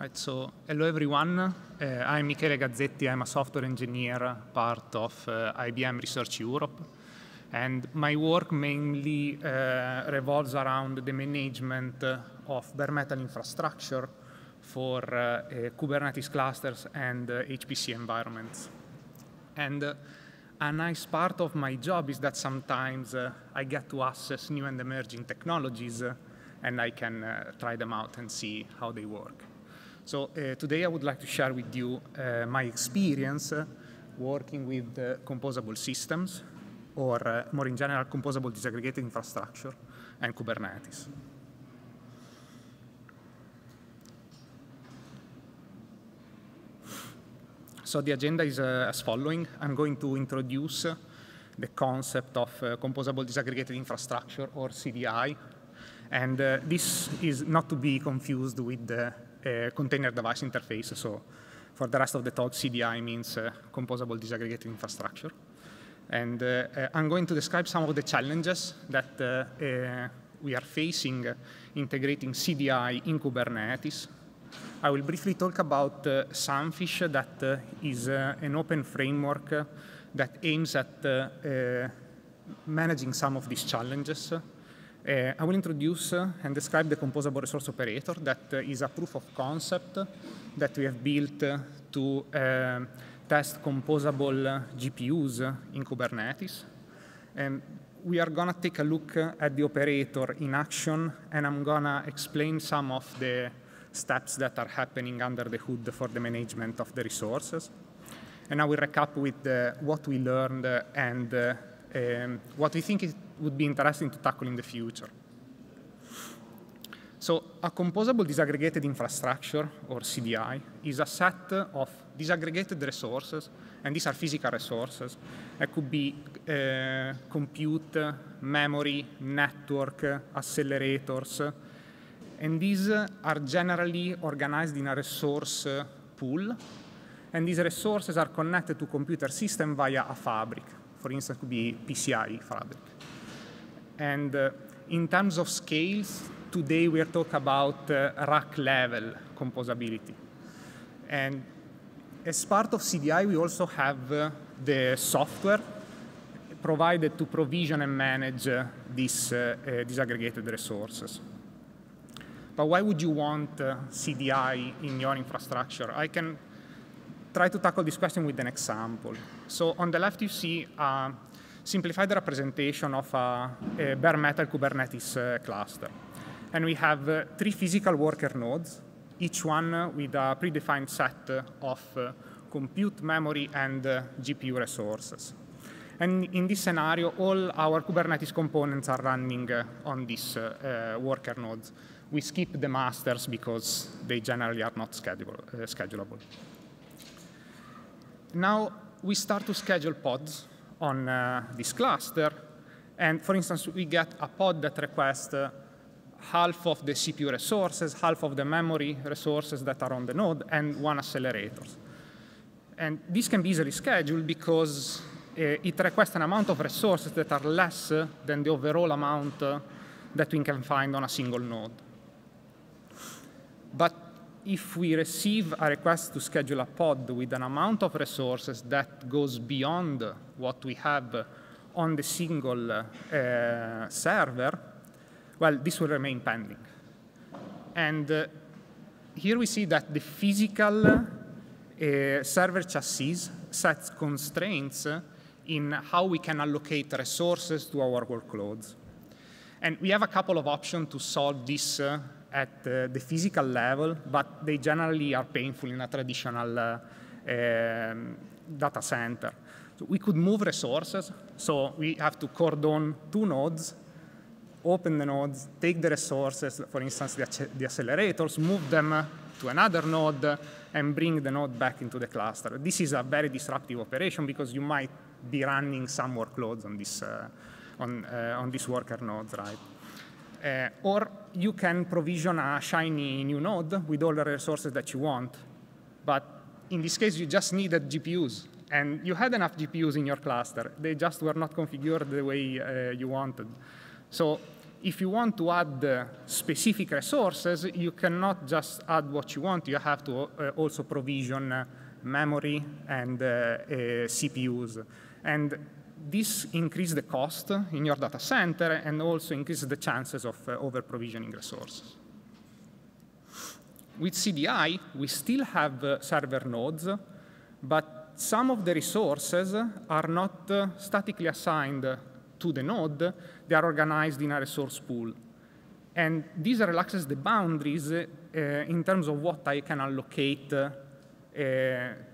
Right, so hello everyone. Uh, I'm Michele Gazzetti. I'm a software engineer, part of uh, eh, IBM Research Europe. And my work mainly uh, revolves around the management of bare metal infrastructure for Kubernetes clusters and HPC environments. And a nice part of my job is that sometimes I get to assess new and emerging technologies and I can try them out and see how they work. So uh, today I would like to share with you uh, my experience uh, working with composable systems or more in general composable disaggregated infrastructure and Kubernetes. So the agenda is uh, as following. I'm going to introduce uh, the concept of uh, composable disaggregated infrastructure or CDI. And this is not to be confused with the container device interface. So for the rest of the talk, CDI means uh, composable disaggregated infrastructure. And uh, I'm going to describe some of the challenges that uh, uh, we are facing uh, integrating CDI in Kubernetes. I will briefly talk about Sunfish, that is an open framework that aims at managing some of these challenges. Uh, I will introduce uh, and describe the composable resource operator that uh, is a proof of concept that we have built eh, to test composable GPUs in Kubernetes. and we are going to take a look at the operator in action, and I'm going to explain some of the steps that are happening under the hood for the management of the resources. And I will recap with what we learned and um, what we think it would be interesting to tackle in the future. So a composable disaggregated infrastructure, or CDI, is a set of disaggregated resources, and these are physical resources. That could be uh, compute, memory, network, accelerators, and these are generally organized in a resource pool, and these resources are connected to computer system via a fabric. for instance, could be PCI fabric. And uh, in terms of scales, today we are talking about uh, rack level composability. And as part of CDI, we also have uh, the software provided to provision and manage uh, these uh, uh, disaggregated resources. But why would you want uh, CDI in your infrastructure? I can try to tackle this question with an example. So on the left, you see a simplified representation of a, a bare metal Kubernetes uh, cluster. And we have uh, three physical worker nodes, each one with a predefined set of uh, compute, memory, and GPU resources. And in this scenario, all our Kubernetes components are running uh, on these uh, uh, worker nodes. We skip the masters because they generally are not schedule, schedulable. Now, we start to schedule pods on uh, this cluster. And for instance, we get a pod that requests uh, half of the CPU resources, half of the memory resources that are on the node, and one accelerator. And this can be easily scheduled because uh, it requests an amount of resources that are less uh, than the overall amount uh, that we can find on a single node. But if we receive a request to schedule a pod with an amount of resources that goes beyond what we have on the single uh, server, well, this will remain pending. And uh, here we see that the physical uh, server chassis sets constraints in how we can allocate resources to our workloads. And we have a couple of options to solve this uh, at eh, the physical level, but they generally are painful in a traditional eh, ehm, data center. So we could move resources, so we have to cordon two nodes open the nodes, take the resources, for instance, the, ac the, accelerators, move them to another node, and bring the node back into the cluster. This is a very disruptive operation because you might be running some workloads on this, uh, on, uh, on this worker nodes, right? Eh, or you can provision a shiny new node with all the resources that you want. But in this case, you just needed GPUs. And you had enough GPUs in your cluster. They just were not configured the way eh, you wanted. So if you want to add uh, specific resources, you cannot just add what you want. You have to uh, also provision uh, memory and CPUs. And this increases the cost in your data center and also increases the chances of uh, over-provisioning resources. With CDI, we still have uh, server nodes, but some of the resources are not uh, statically assigned to the node. They are organized in a resource pool. And this relaxes the boundaries uh, in terms of what I can allocate uh,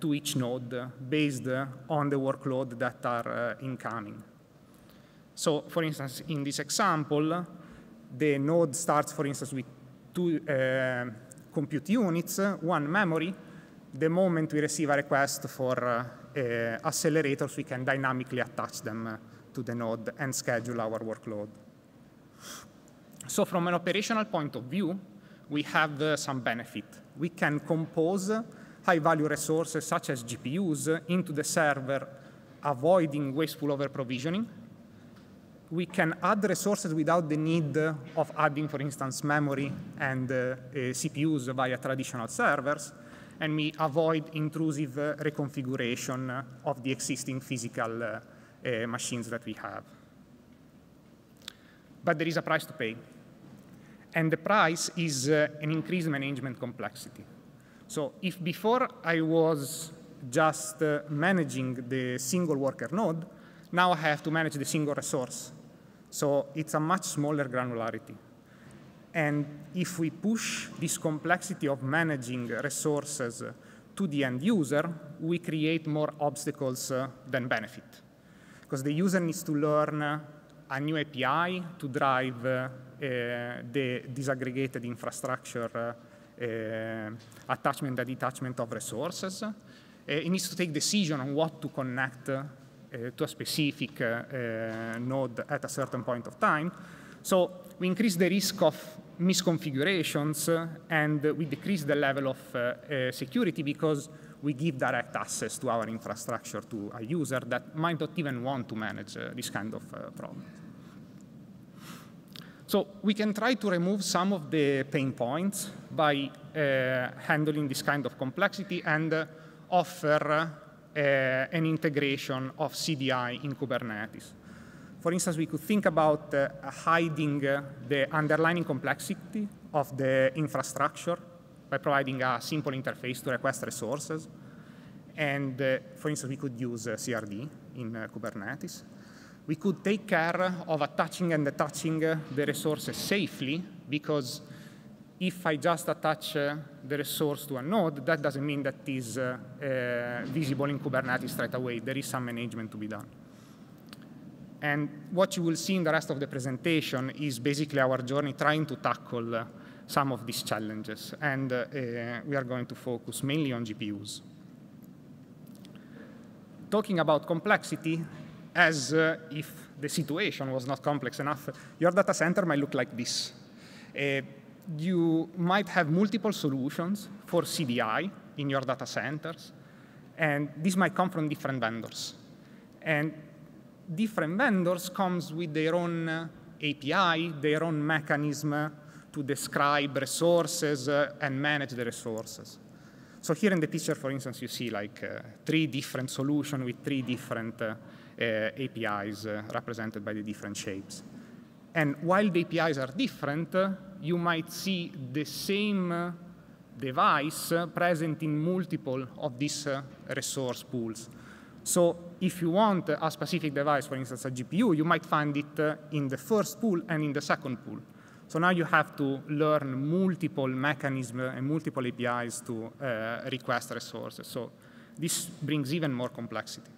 to each node based on the workload that are uh, incoming. So for instance, in this example, the node starts, for instance, with two uh, compute units, one memory. The moment we receive a request for uh, uh, accelerators, we can dynamically attach them uh, to the node and schedule our workload. So from an operational point of view, we have uh, some benefit. We can compose high-value resources such as GPUs into the server, avoiding wasteful over-provisioning. We can add resources without the need of adding, for instance, memory and uh, uh, CPUs via traditional servers, and we avoid intrusive uh, reconfiguration of the existing physical uh, uh, machines that we have. But there is a price to pay, and the price is uh, an increased management complexity. So if before I was just uh, managing the single worker node, now I have to manage the single resource. So it's a much smaller granularity. And if we push this complexity of managing resources to the end user, we create more obstacles uh, than benefit. Because the user needs to learn a new API to drive uh, the disaggregated infrastructure uh, Eh, attachment and detachment of resources. Eh, it needs to take decision on what to connect eh, to a specific node at a certain point of time. So we increase the risk of misconfigurations and we decrease the level of security because we give direct access to our infrastructure to a user that might not even want to manage uh, this kind of uh, problem. So we can try to remove some of the pain points by uh, handling this kind of complexity and uh, offer uh, an integration of CDI in Kubernetes. For instance, we could think about hiding the underlying complexity of the infrastructure by providing a simple interface to request resources. And uh, for instance, we could use uh, CRD in uh, Kubernetes we could take care of attaching and detaching the resources safely because if I just attach uh, the resource to a node, that doesn't mean that uh, uh, visible in Kubernetes straight away. There is some management to be done. And what you will see in the rest of the presentation is basically our journey trying to tackle uh, some of these challenges. And uh, we are going to focus mainly on GPUs. Talking about complexity, as uh, if the situation was not complex enough, your data center might look like this. Uh, you might have multiple solutions for CDI in your data centers, and this might come from different vendors. And different vendors comes with their own uh, API, their own mechanism to describe resources uh, and manage the resources. So here in the picture, for instance, you see like uh, three different solutions with three different uh, Eh, APIs eh, represented by the different shapes. And while the APIs are different, you might see the same eh, device present in multiple of these resource pools. So if you want a specific device, for instance, a GPU, you might find it in the first pool and in the second pool. So now you have to learn multiple mechanisms and multiple APIs to uh, request resources. So this brings even more complexity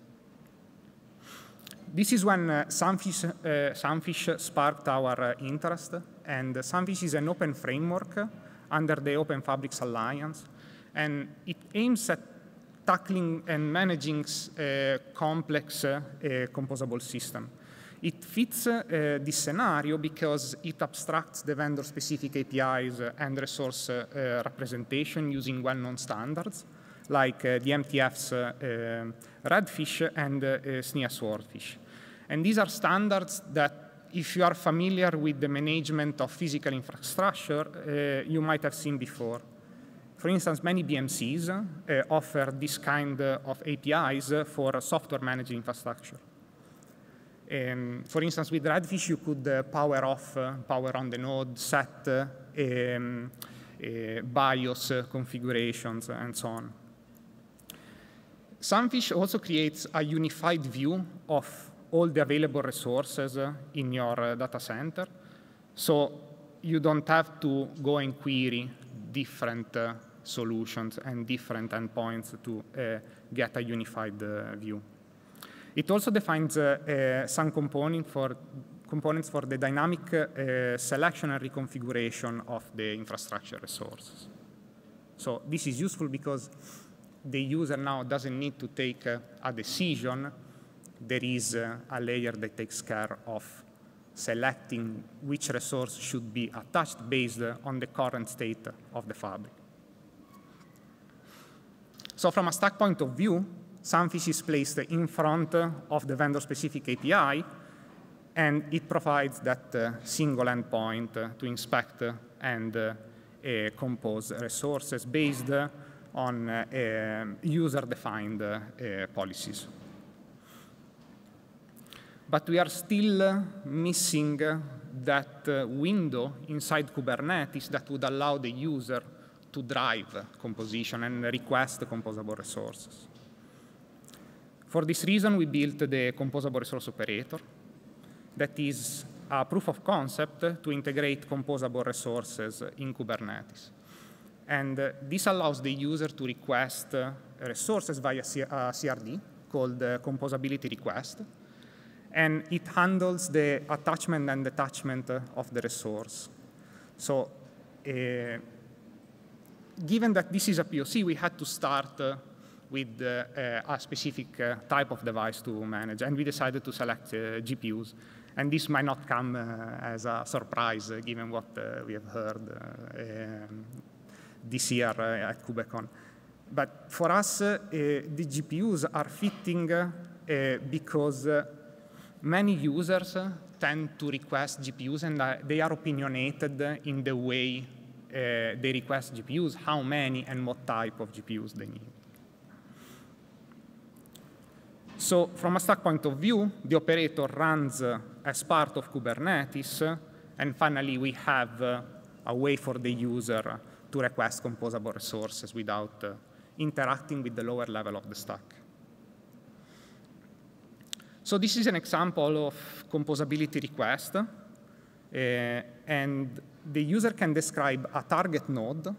this is when uh, Sunfish, uh, Sunfish, sparked our uh, interest, and Sunfish is an open framework under the Open Fabrics Alliance, and it aims at tackling and managing uh, complex uh, composable systems. It fits this scenario because it abstracts the vendor-specific APIs and resource representation using well-known standards, like uh, the MTF's uh, uh, redfish and SNIA swordfish. And these are standards that if you are familiar with the management of physical infrastructure, you might have seen before. For instance, many BMCs uh, offer this kind of APIs for software managed infrastructure. Um, for instance, with Redfish, you could power off, power on the node, set um, BIOS configurations, and so on. Sunfish also creates a unified view of all the available resources uh, in your uh, data center. So you don't have to go and query different uh, solutions and different endpoints to uh, get a unified uh, view. It also defines uh, some component for components for the dynamic selection and reconfiguration of the infrastructure resources. So this is useful because the user now doesn't need to take a decision. There is a layer that takes care of selecting which resource should be attached based on the current state of the fabric. So from a stack point of view, Sunfish is placed in front of the vendor-specific API, and it provides that uh, single endpoint to inspect and uh, uh, compose resources based on eh, user-defined eh, policies. But we are still missing that eh, window inside Kubernetes that would allow the user to drive composition and request composable resources. For this reason, we built the composable resource operator that is a proof of concept to integrate composable resources in Kubernetes. And uh, this allows the user to request uh, resources via C uh, CRD called uh, composability request. And it handles the attachment and detachment uh, of the resource. So uh, given that this is a POC, we had to start with a specific type of device to manage. And we decided to select GPUs. And this might not come as a surprise given what we have heard um, this year eh, at KubeCon. But for us, eh, the GPUs are fitting eh, because many users tend to request GPUs and they are opinionated in the way they request GPUs, how many and what type of GPUs they need. So from a stack point of view, the operator runs uh, as part of Kubernetes. Uh, and finally, we have uh, a way for the user to request composable resources without uh, interacting with the lower level of the stack. So this is an example of composability request. Uh, and the user can describe a target node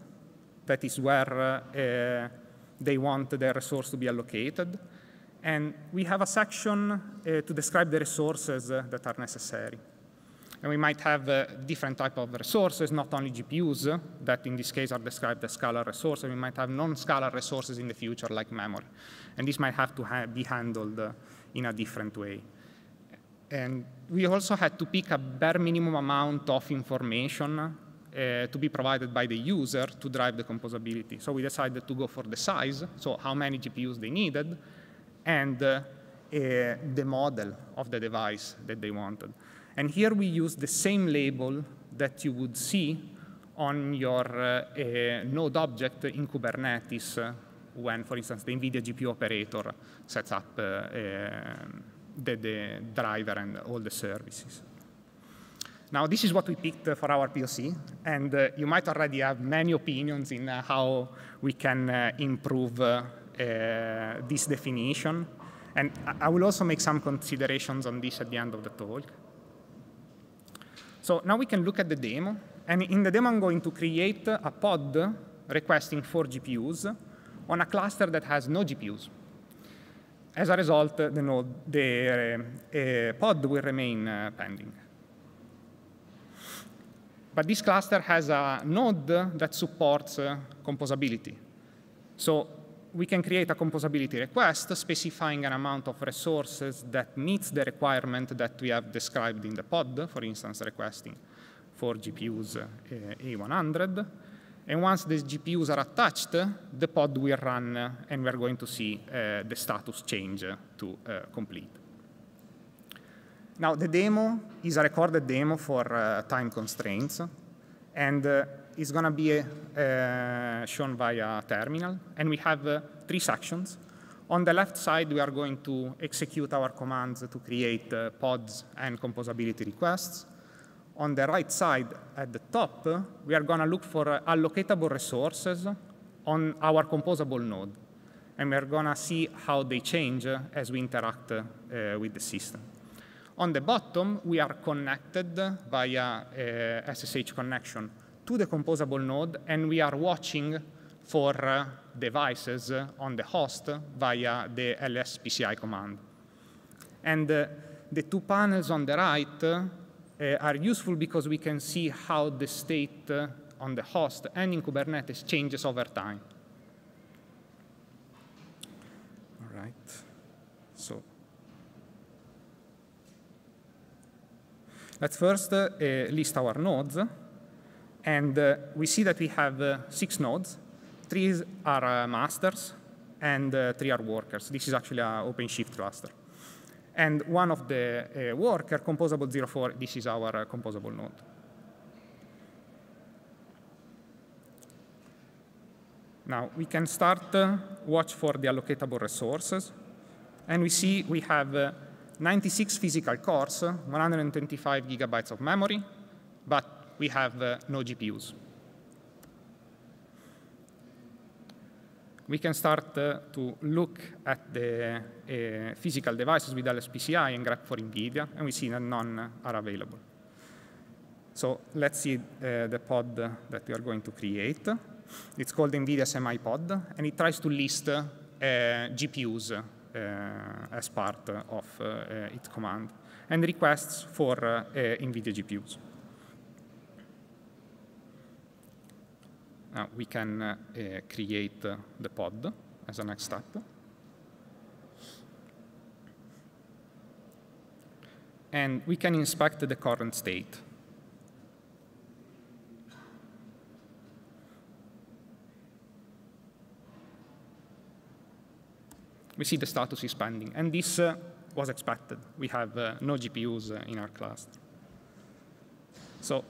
that is where uh, they want their resource to be allocated. And we have a section uh, to describe the resources uh, that are necessary. And we might have uh, different type of resources, not only GPUs, that in this case are described as scalar resources. We might have non-scalar resources in the future, like memory. And this might have to ha be handled uh, in a different way. And we also had to pick a bare minimum amount of information uh, to be provided by the user to drive the composability. So we decided to go for the size, so how many GPUs they needed, and uh, uh, the model of the device that they wanted. And here we use the same label that you would see on your uh, uh, node object in Kubernetes uh, when, for instance, the NVIDIA GPU operator sets up uh, um, the, the, driver and all the services. Now, this is what we picked for our POC, and uh, you might already have many opinions in uh, how we can improve this definition. And I will also make some considerations on this at the end of the talk. So now we can look at the demo. And in the demo, I'm going to create a pod requesting four GPUs on a cluster that has no GPUs. As a result, the, node, the uh, uh, pod will remain uh, pending. But this cluster has a node that supports uh, composability. So we can create a composability request specifying an amount of resources that meets the requirement that we have described in the pod, for instance, requesting four GPUs uh, A100. And once these GPUs are attached, the pod will run and we're going to see uh, the status change to eh, complete. Now, the demo is a recorded demo for eh, time constraints. And is going to be uh, shown via terminal. And we have uh, three sections. On the left side, we are going to execute our commands to create uh, pods and composability requests. On the right side, at the top, we are going to look for allocatable resources on our composable node. And we are going to see how they change as we interact with the system. On the bottom, we are connected via SSH connection to the composable node, and we are watching for uh, devices on the host via the lspci command. And uh, the two panels on the right uh, uh, are useful because we can see how the state on the host and in Kubernetes changes over time. All right. So let's first uh, list our nodes. And uh, we see that we have uh, six nodes. Three are uh, masters, and three are workers. This is actually an OpenShift cluster. And one of the worker, composable 04, this is our composable node. Now, we can start uh, watch for the allocatable resources. And we see we have uh, 96 physical cores, 125 gigabytes of memory, but we have uh, no GPUs. We can start uh, to look at the uh, physical devices with LSPCI and graph for NVIDIA, and we see that none are available. So let's see the pod that we are going to create. It's called NVIDIA SemiPod, and it tries to list GPUs as part of its command and requests for NVIDIA GPUs. Ah, we can eh, create eh, the pod as a next step. And we can inspect the current state. we see the status is pending. And this uh, was expected. We have uh, no GPUs uh, in our cluster. So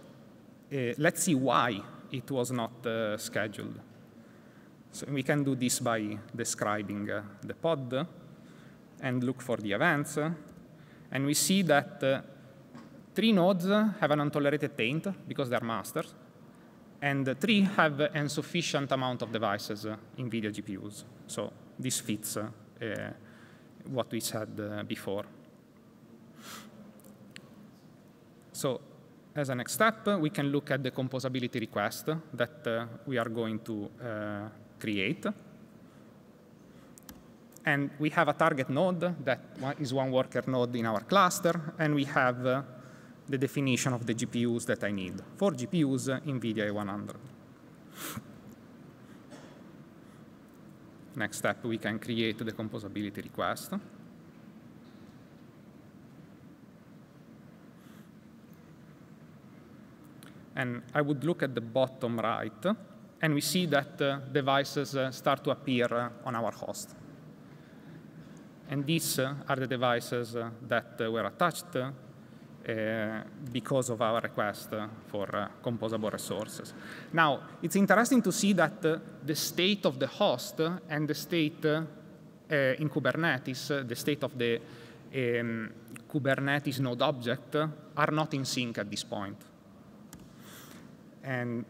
let's see why it was not uh, scheduled. So we can do this by describing uh, the pod and look for the events. And we see that uh, three nodes have an untolerated taint because they're masters, and three have an insufficient amount of devices uh, in video GPUs. So this fits uh, what we said uh, before. So as a next step, we can look at the composability request that uh, we are going to uh, create. And we have a target node that is one worker node in our cluster, and we have uh, the definition of the GPUs that I need. Four GPUs, uh, NVIDIA A100. Next step, we can create the composability request. and I would look at the bottom right, and we see that uh, devices uh, start to appear uh, on our host. And these uh, are the devices uh, that uh, were attached because of our request for composable resources. Now, it's interesting to see that the state of the host and the state in Kubernetes, the state of the um, Kubernetes node object, are not in sync at this point. And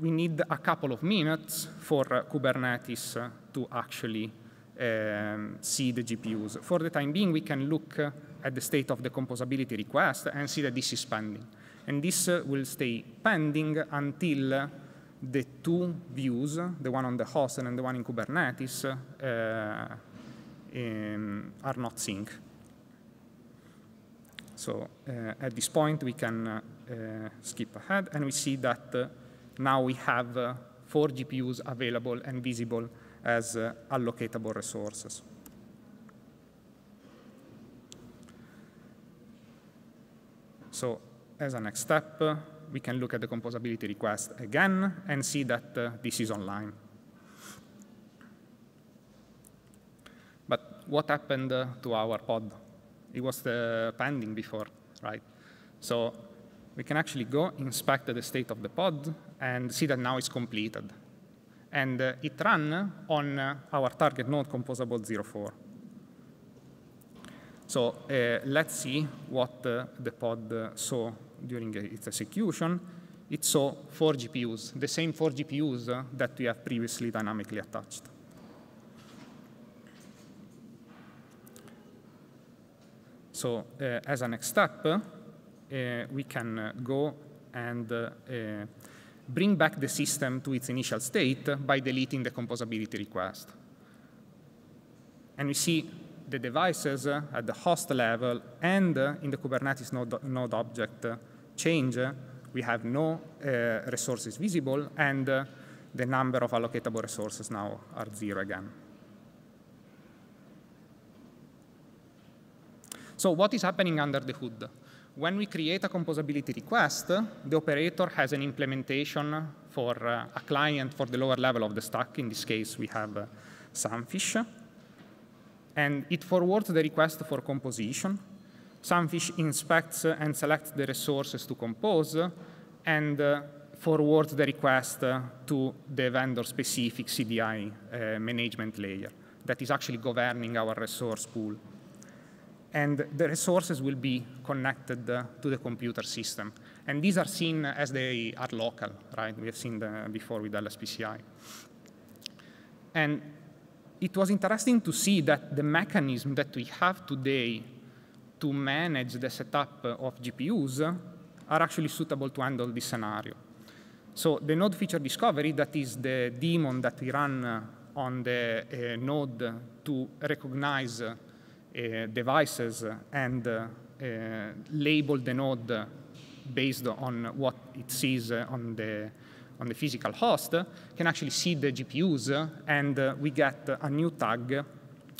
we need a couple of minutes for Kubernetes to actually um, see the GPUs. For the time being, we can look at the state of the composability request and see that this is pending. And this will stay pending until the two views, the one on the host and the one in Kubernetes, uh, um, are not synced. So uh, at this point, we can uh, uh, skip ahead, and we see that uh, now we have uh, four GPUs available and visible as allocatable resources. So as a next step, uh, we can look at the composability request again and see that uh, this is online. But what happened uh, to our pod? It was pending before, right? So we can actually go inspect the state of the pod and see that now it's completed. And uh, it ran on uh, our target node composable 04. So uh, let's see what uh, the pod uh, saw during uh, its execution. It saw four GPUs, the same four GPUs that we have previously dynamically attached. So as a next step, uh, we can uh, go and uh, bring back the system to its initial state by deleting the composability request. And we see the devices at the host level and in the Kubernetes node, node object change. We have no uh, resources visible, and uh, the number of allocatable resources now are zero again. So what is happening under the hood? when we create a composability request, the operator has an implementation for uh, a client for the lower level of the stack. In this case, we have uh, Sunfish. And it forwards the request for composition. Sunfish inspects and selects the resources to compose and uh, forwards the request uh, to the vendor-specific CDI uh, management layer that is actually governing our resource pool and the resources will be connected uh, to the computer system. And these are seen as they are local, right? We have seen before with LSPCI. And it was interesting to see that the mechanism that we have today to manage the setup of GPUs are actually suitable to handle this scenario. So the node feature discovery, that is the daemon that we run on the uh, node to recognize Eh, devices and eh, label the node based on what it sees on the on the physical host can actually see the GPUs, and eh, we get a new tag,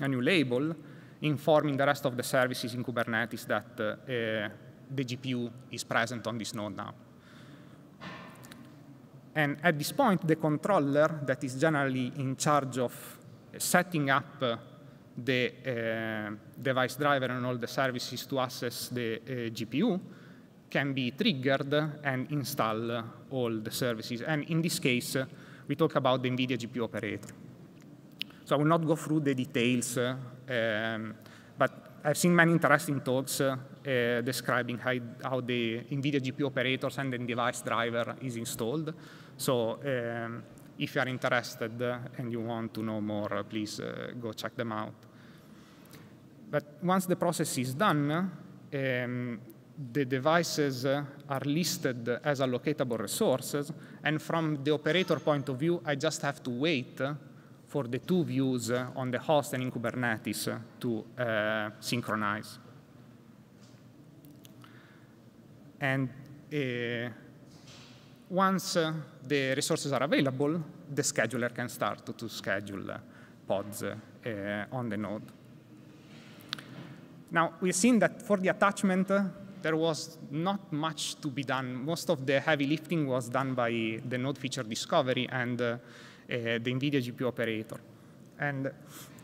a new label, informing the rest of the services in Kubernetes that uh, the GPU is present on this node now. And at this point, the controller that is generally in charge of setting up the uh, device driver and all the services to access the uh, eh, GPU can be triggered and install all the services. And in this case, we talk about the NVIDIA GPU operator. So I will not go through the details, eh, um, but I've seen many interesting talks uh, uh, describing how, how, the NVIDIA GPU operators and the device driver is installed. So um, if you are interested and you want to know more, please uh, go check them out. But once the process is done, um, the devices are listed as allocatable resources, and from the operator point of view, I just have to wait for the two views on the host and in Kubernetes to uh, synchronize. And uh, once uh, the resources are available, the scheduler can start to schedule pods eh, on the node. Now, we've seen that for the attachment, there was not much to be done. Most of the heavy lifting was done by the node feature discovery and eh, the NVIDIA GPU operator. And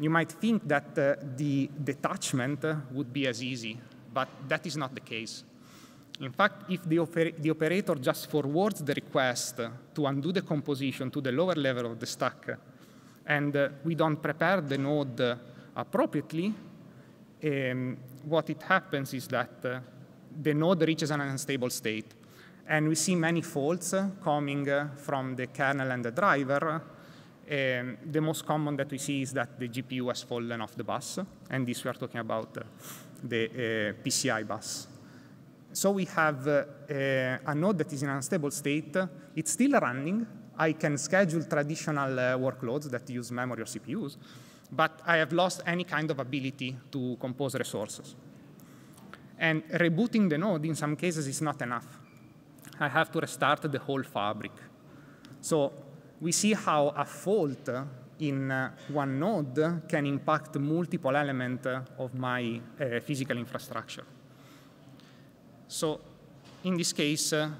you might think that eh, the detachment would be as easy, but that is not the case. In fact, if the, oper the, operator just forwards the request to undo the composition to the lower level of the stack, and uh, we don't prepare the node appropriately, um, what it happens is that uh, the node reaches an unstable state. And we see many faults uh, coming uh, from the kernel and the driver. Um, the most common that we see is that the GPU has fallen off the bus, and this we are talking about uh, the PCI bus. So we have uh, uh, a node that is in an unstable state. It's still running. I can schedule traditional uh, workloads that use memory or CPUs, but I have lost any kind of ability to compose resources. And rebooting the node in some cases is not enough. I have to restart the whole fabric. So we see how a fault in one node can impact multiple elements of my physical infrastructure. So in this case, uh,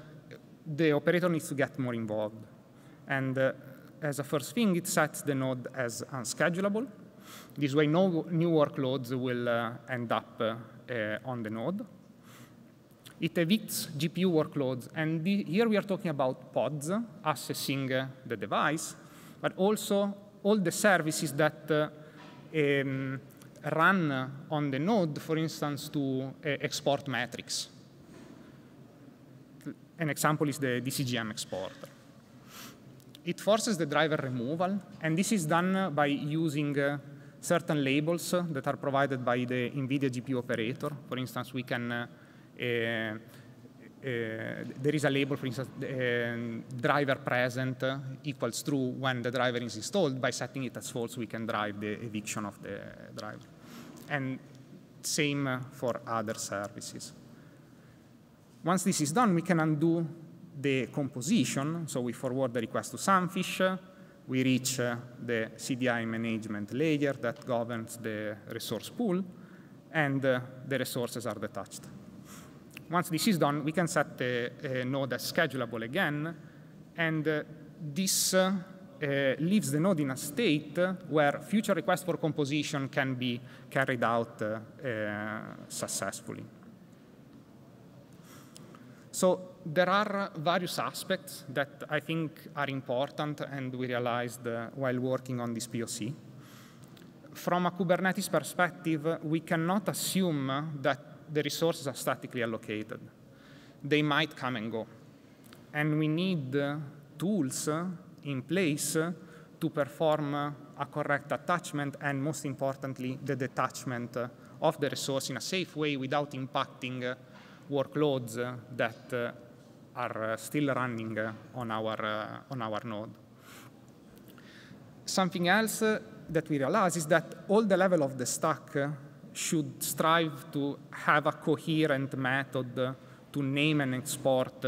the operator needs to get more involved. And uh, as a first thing, it sets the node as unschedulable. This way, no new workloads will uh, end up uh, uh, on the node. It evicts GPU workloads. And the, here we are talking about pods accessing uh, the device, but also all the services that um, run on the node, for instance, to export metrics. An example is the DCGM exporter. It forces the driver removal, and this is done by using uh, certain labels that are provided by the NVIDIA GPU operator. For instance, we can, uh, uh, uh, there is a label, for instance, uh, driver present uh, equals true when the driver is installed. By setting it as false, we can drive the eviction of the driver. And same for other services. Once this is done, we can undo the composition. So we forward the request to Sunfish. We reach uh, the CDI management layer that governs the resource pool. And uh, the resources are detached. Once this is done, we can set the node as schedulable again. And uh, this uh, uh, leaves the node in a state where future requests for composition can be carried out uh, uh, successfully. So there are uh, various aspects that I think are important and we realized uh, while working on this POC. From a Kubernetes perspective, we cannot assume that the resources are statically allocated. They might come and go. And we need uh, tools uh, in place uh, to perform uh, a correct attachment and, most importantly, the detachment of the resource in a safe way without impacting workloads that uh, are uh, still running on our, uh, on our node. Something else that we realize is that all the level of the stack should strive to have a coherent method to name and export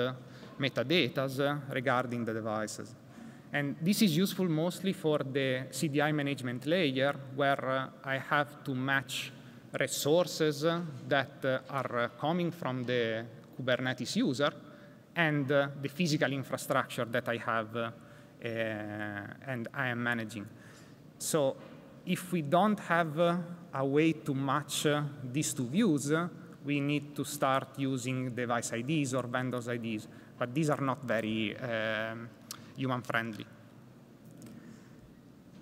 metadata regarding the devices. And this is useful mostly for the CDI management layer, where I have to match resources that are coming from the Kubernetes user and the physical infrastructure that I have uh, and I am managing. So if we don't have a way to match these two views, we need to start using device IDs or vendors IDs, but these are not very uh, human friendly.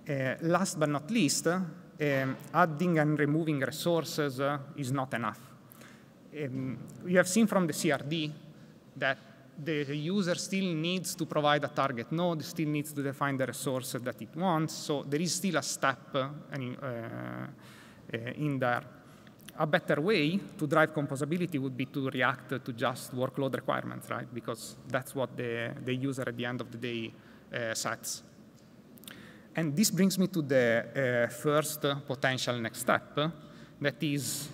Uh, last but not least, um, adding and removing resources uh, is not enough. Um, you have seen from the CRD that the, user still needs to provide a target node, still needs to define the resource that it wants, so there is still a step uh, uh, uh, in there. A better way to drive composability would be to react to just workload requirements, right? Because that's what the, the user at the end of the day uh, sets. And this brings me to the uh, first potential next step, uh, that is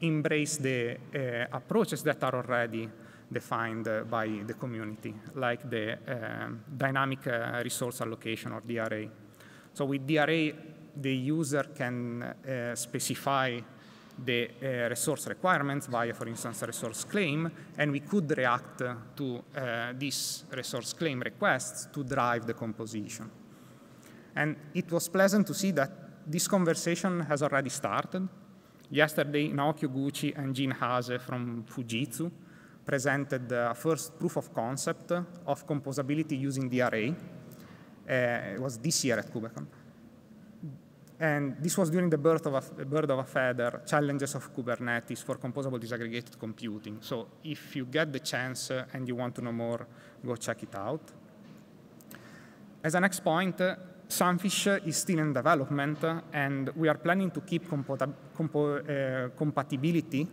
embrace the uh, approaches that are already defined uh, by the community, like the um, dynamic uh, resource allocation or DRA. So with DRA, the user can uh, specify the uh, resource requirements via, for instance, a resource claim, and we could react to these resource claim requests to drive the composition. And it was pleasant to see that this conversation has already started. Yesterday, Naoki Gucci and Jin Hase from Fujitsu presented the first proof of concept of composability using the array. Uh, it was this year at KubeCon. And this was during the birth of a, bird of a feather, challenges of Kubernetes for composable disaggregated computing. So if you get the chance uh, and you want to know more, go check it out. As a next point, uh, Sunfish is still in development, and we are planning to keep compo compo uh, eh, compatibility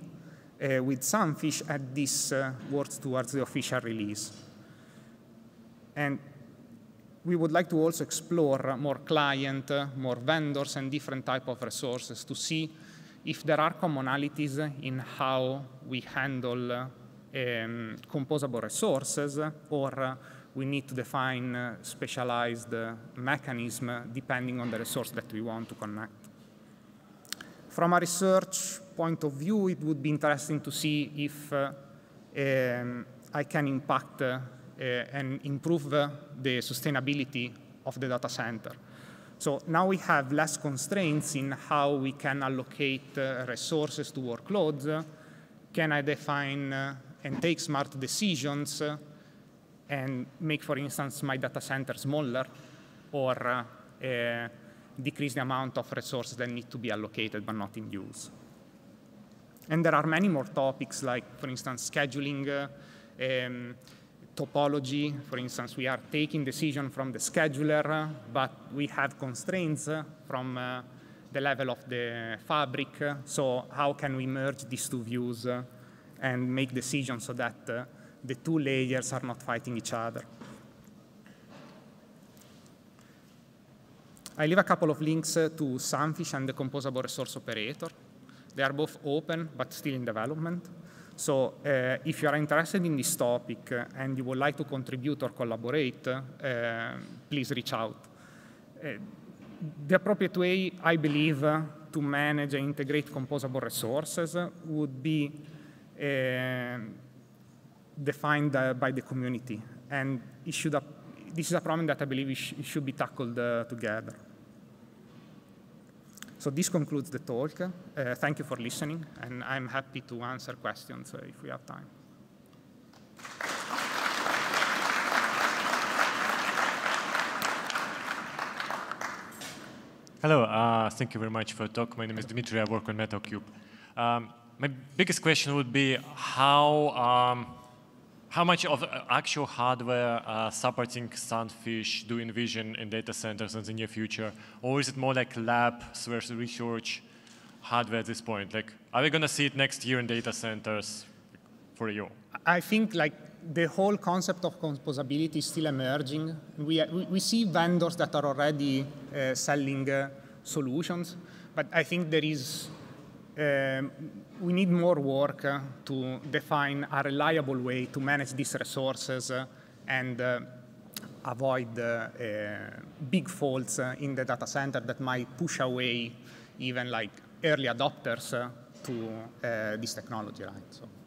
uh, with Sunfish at this uh, eh, works towards the official release. And we would like to also explore more client, more vendors, and different type of resources to see if there are commonalities in how we handle um, composable resources or we need to define uh, specialized uh, mechanism uh, depending on the resource that we want to connect. From a research point of view, it would be interesting to see if uh, um, I can impact uh, uh, and improve the sustainability of the data center. So now we have less constraints in how we can allocate resources to workloads. Can I define and take smart decisions and make, for instance, my data center smaller or uh, uh, decrease the amount of resources that need to be allocated but not in use. And there are many more topics, like, for instance, scheduling, uh, um, topology. For instance, we are taking decision from the scheduler, but we have constraints from uh, the level of the fabric. So how can we merge these two views and make decisions so that the two layers are not fighting each other. I leave a couple of links uh, to Sunfish and the Composable Resource Operator. They are both open, but still in development. So uh, if you are interested in this topic uh, and you would like to contribute or collaborate, uh, please reach out. Uh, the appropriate way, I believe, uh, to manage and integrate composable resources would be defined uh, by the community. And should, this is a problem that I believe sh should be tackled uh, together. So this concludes the talk. Uh, thank you for listening, and I'm happy to answer questions uh, if we have time. Hello, uh, thank you very much for the talk. My name is Dmitry, I work on MetalCube. Um, my biggest question would be how um, how much of uh, actual hardware uh, supporting Sunfish do you envision in data centers in the near future? Or is it more like lab versus research hardware at this point? Like, are we going to see it next year in data centers for you? I think like the whole concept of composability is still emerging. We, we see vendors that are already uh, selling uh, solutions, but I think there is um, we need more work uh, to define a reliable way to manage these resources uh, and uh, avoid uh, uh, big faults in the data center that might push away even like early adopters to this technology, right? So.